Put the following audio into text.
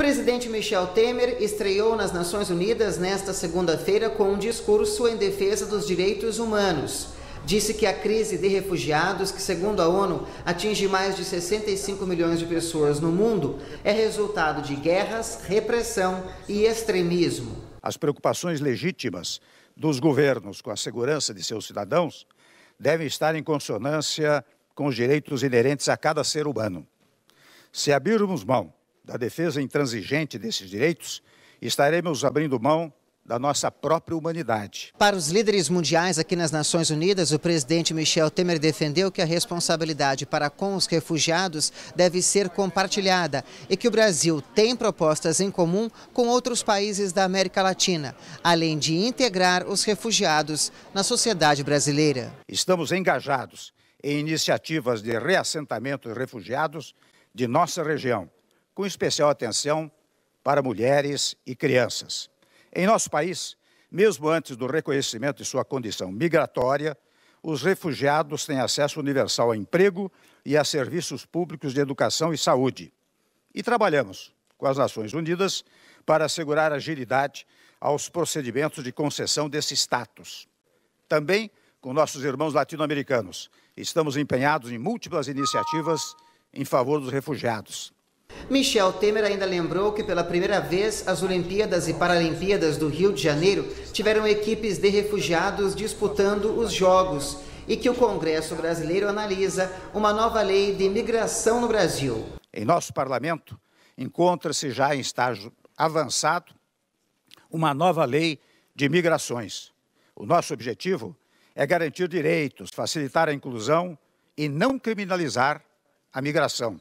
presidente Michel Temer estreou nas Nações Unidas nesta segunda-feira com um discurso em defesa dos direitos humanos. Disse que a crise de refugiados, que segundo a ONU atinge mais de 65 milhões de pessoas no mundo, é resultado de guerras, repressão e extremismo. As preocupações legítimas dos governos com a segurança de seus cidadãos devem estar em consonância com os direitos inerentes a cada ser humano. Se abrirmos mão da defesa intransigente desses direitos, estaremos abrindo mão da nossa própria humanidade. Para os líderes mundiais aqui nas Nações Unidas, o presidente Michel Temer defendeu que a responsabilidade para com os refugiados deve ser compartilhada e que o Brasil tem propostas em comum com outros países da América Latina, além de integrar os refugiados na sociedade brasileira. Estamos engajados em iniciativas de reassentamento de refugiados de nossa região com especial atenção para mulheres e crianças. Em nosso país, mesmo antes do reconhecimento de sua condição migratória, os refugiados têm acesso universal a emprego e a serviços públicos de educação e saúde. E trabalhamos com as Nações Unidas para assegurar agilidade aos procedimentos de concessão desse status. Também com nossos irmãos latino-americanos, estamos empenhados em múltiplas iniciativas em favor dos refugiados. Michel Temer ainda lembrou que pela primeira vez as Olimpíadas e Paralimpíadas do Rio de Janeiro tiveram equipes de refugiados disputando os Jogos e que o Congresso brasileiro analisa uma nova lei de imigração no Brasil. Em nosso parlamento, encontra-se já em estágio avançado uma nova lei de migrações. O nosso objetivo é garantir direitos, facilitar a inclusão e não criminalizar a migração.